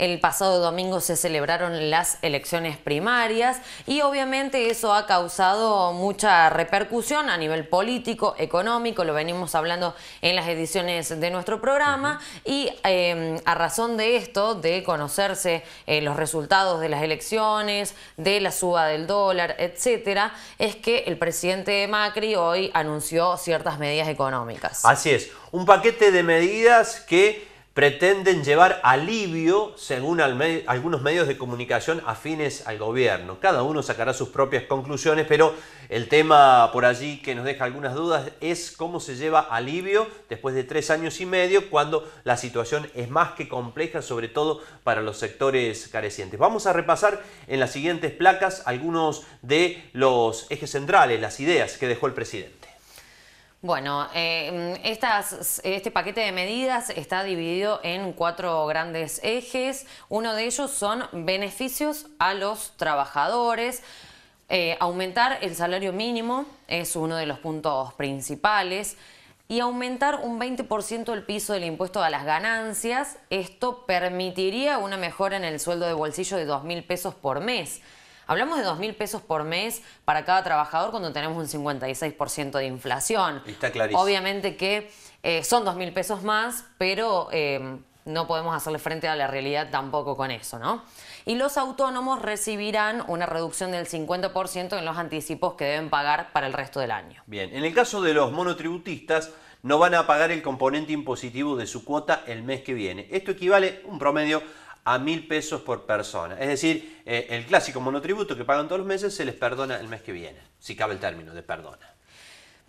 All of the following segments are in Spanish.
El pasado domingo se celebraron las elecciones primarias y obviamente eso ha causado mucha repercusión a nivel político, económico, lo venimos hablando en las ediciones de nuestro programa y em, a razón de esto, de conocerse eh, los resultados de las elecciones, de la suba del dólar, etcétera, es que el presidente Macri hoy anunció ciertas medidas económicas. Así es, un paquete de medidas que pretenden llevar alivio, según algunos medios de comunicación afines al gobierno. Cada uno sacará sus propias conclusiones, pero el tema por allí que nos deja algunas dudas es cómo se lleva alivio después de tres años y medio, cuando la situación es más que compleja, sobre todo para los sectores carecientes. Vamos a repasar en las siguientes placas algunos de los ejes centrales, las ideas que dejó el presidente. Bueno, eh, este paquete de medidas está dividido en cuatro grandes ejes. Uno de ellos son beneficios a los trabajadores. Eh, aumentar el salario mínimo es uno de los puntos principales. Y aumentar un 20% el piso del impuesto a las ganancias. Esto permitiría una mejora en el sueldo de bolsillo de 2.000 pesos por mes. Hablamos de 2.000 pesos por mes para cada trabajador cuando tenemos un 56% de inflación. Está clarísimo. Obviamente que eh, son 2.000 pesos más, pero em, no podemos hacerle frente a la realidad tampoco con eso, ¿no? Y los autónomos recibirán una reducción del 50% en los anticipos que deben pagar para el resto del año. Bien, en el caso de los monotributistas, no van a pagar el componente impositivo de su cuota el mes que viene. Esto equivale, un promedio, a mil pesos por persona. Es decir, eh, el clásico monotributo que pagan todos los meses se les perdona el mes que viene, si cabe el término de perdona.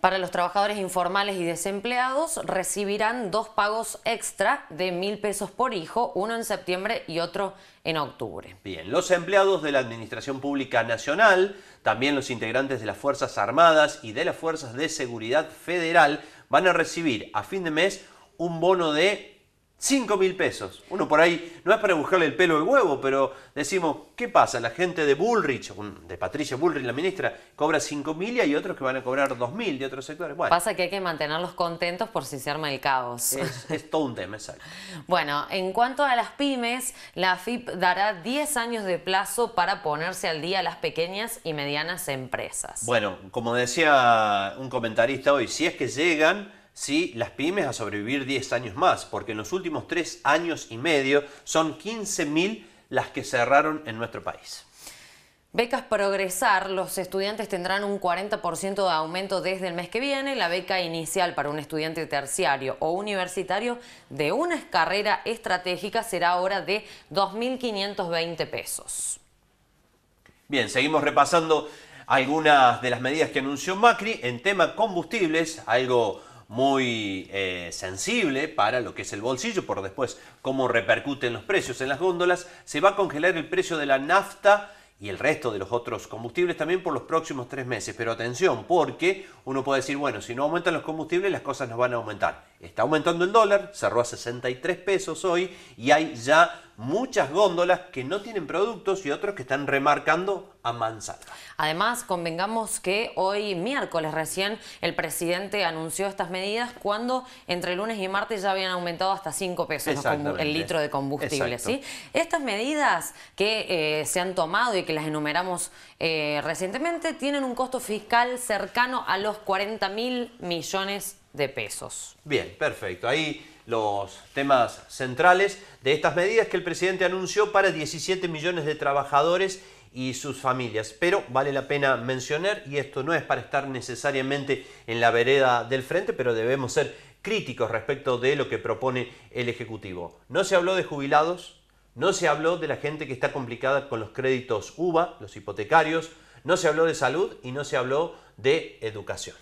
Para los trabajadores informales y desempleados recibirán dos pagos extra de mil pesos por hijo, uno en septiembre y otro en octubre. Bien, los empleados de la Administración Pública Nacional, también los integrantes de las Fuerzas Armadas y de las Fuerzas de Seguridad Federal van a recibir a fin de mes un bono de 5 mil pesos. Uno por ahí, no es para buscarle el pelo al huevo, pero decimos, ¿qué pasa? La gente de Bullrich, de Patricia Bullrich, la ministra, cobra 5 mil y hay otros que van a cobrar 2 mil de otros sectores. Pasa que hay que mantenerlos contentos por si se arma el caos. Es, todo un tema, exacto. bueno, en cuanto a las pymes, la FIP dará 10 años de plazo para ponerse al día las pequeñas y medianas empresas. Bueno, como decía un comentarista hoy, si es que llegan si las pymes a sobrevivir 10 años más, porque en los últimos 3 años y medio son 15.000 las que cerraron en nuestro país. Becas Progresar, los estudiantes tendrán un 40% de aumento desde el mes que viene. La beca inicial para un estudiante terciario o universitario de una carrera estratégica será ahora de 2.520 pesos. Bien, seguimos repasando algunas de las medidas que anunció Macri en tema combustibles, algo muy eh, sensible para lo que es el bolsillo, por después cómo repercuten los precios en las góndolas, se va a congelar el precio de la nafta y el resto de los otros combustibles también por los próximos tres meses. Pero atención, porque uno puede decir, bueno, si no aumentan los combustibles, las cosas no van a aumentar. Está aumentando el dólar, cerró a 63 pesos hoy y hay ya muchas góndolas que no tienen productos y otros que están remarcando a manzana. Además, convengamos que hoy miércoles recién el presidente anunció estas medidas cuando entre lunes y martes ya habían aumentado hasta 5 pesos el litro de combustible. Estas medidas que eh, se han tomado y que las enumeramos eh, recientemente tienen un costo fiscal cercano a los 40 mil millones de pesos. Bien, perfecto. Ahí los temas centrales de estas medidas que el presidente anunció para 17 millones de trabajadores y sus familias. Pero vale la pena mencionar, y esto no es para estar necesariamente en la vereda del frente, pero debemos ser críticos respecto de lo que propone el Ejecutivo. No se habló de jubilados, no se habló de la gente que está complicada con los créditos UBA, los hipotecarios, no se habló de salud y no se habló de educación.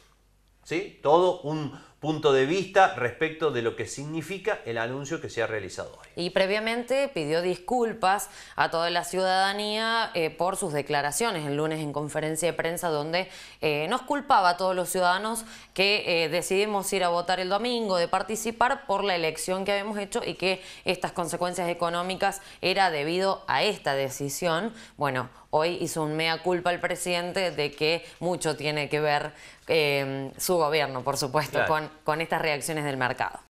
¿sí? Todo un, punto de vista respecto de lo que significa el anuncio que se ha realizado hoy. Y previamente pidió disculpas a toda la ciudadanía eh, por sus declaraciones el lunes en conferencia de prensa donde eh, nos culpaba a todos los ciudadanos que eh, decidimos ir a votar el domingo, de participar por la elección que habíamos hecho y que estas consecuencias económicas era debido a esta decisión. Bueno, hoy hizo un mea culpa el presidente de que mucho tiene que ver su gobierno, por supuesto, con con estas reacciones del mercado.